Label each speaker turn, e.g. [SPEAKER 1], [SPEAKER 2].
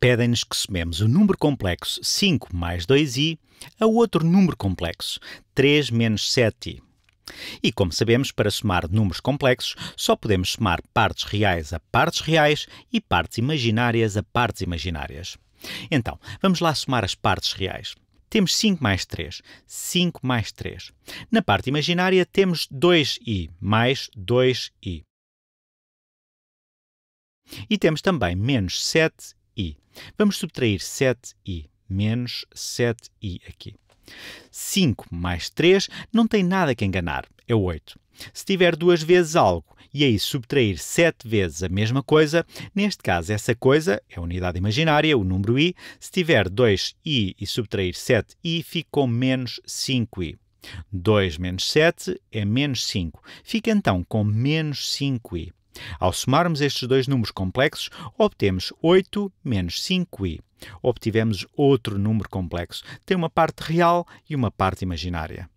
[SPEAKER 1] pedem-nos que somemos o número complexo 5 mais 2i a outro número complexo, 3 menos 7i. E como sabemos, para somar números complexos, só podemos somar partes reais a partes reais e partes imaginárias a partes imaginárias. Então, vamos lá somar as partes reais. Temos 5 mais 3, 5 mais 3. Na parte imaginária temos 2i mais 2i. E temos também menos 7 7i. Vamos subtrair 7i menos 7i aqui. 5 mais 3 não tem nada que enganar, é 8. Se tiver duas vezes algo e aí subtrair 7 vezes a mesma coisa, neste caso essa coisa é a unidade imaginária, o número i. Se tiver 2i e subtrair 7i, fica com menos 5i. 2 menos 7 é menos 5. Fica então com menos 5i. Ao somarmos estes dois números complexos, obtemos 8 menos 5i. Obtivemos outro número complexo. Tem uma parte real e uma parte imaginária.